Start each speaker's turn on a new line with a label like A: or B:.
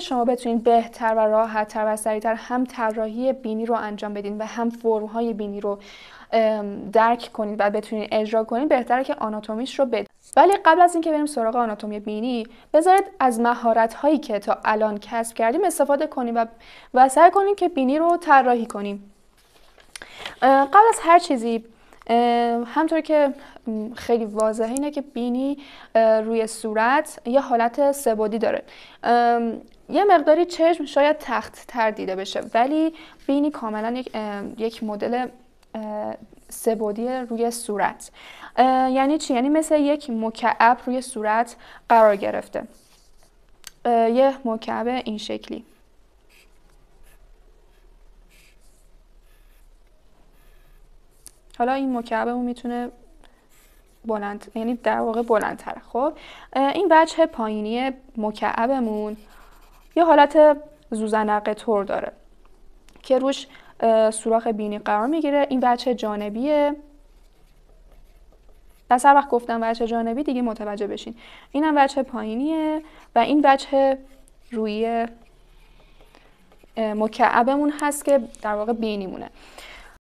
A: شما بتونین بهتر و راحتتر و سریعتر هم طراحی بینی رو انجام بدین و هم فرمهای بینی رو درک کنید و بتونین اجرا کنید بهتره که آناتومیش رو بدین ولی قبل از اینکه بریم سراغ آناتومی بینی بذارید از مهارت هایی که تا الان کسب کردیم استفاده کنیم و و سعی کنیم که بینی رو طراحی کنیم قبل از هر چیزی همطور که خیلی واضحه اینه که بینی روی صورت یه حالت سبادی داره یه مقداری چشم شاید تخت تر دیده بشه ولی بینی کاملا یک, یک مدل سبودی روی صورت یعنی چی؟ یعنی مثل یک مکعب روی صورت قرار گرفته یه مکعب این شکلی حالا این مکعبمون میتونه بلند یعنی در واقع بلندتره خب این وجه پایینی مکعبمون یه حالت زوزنقه تور داره که روش سوراخ بینی قرار میگیره این وجه جانبیه در سر وقت گفتم وجه جانبی دیگه متوجه بشین اینم وجه پایینیه و این وجه روی مکعبمون هست که در واقع بینیمونه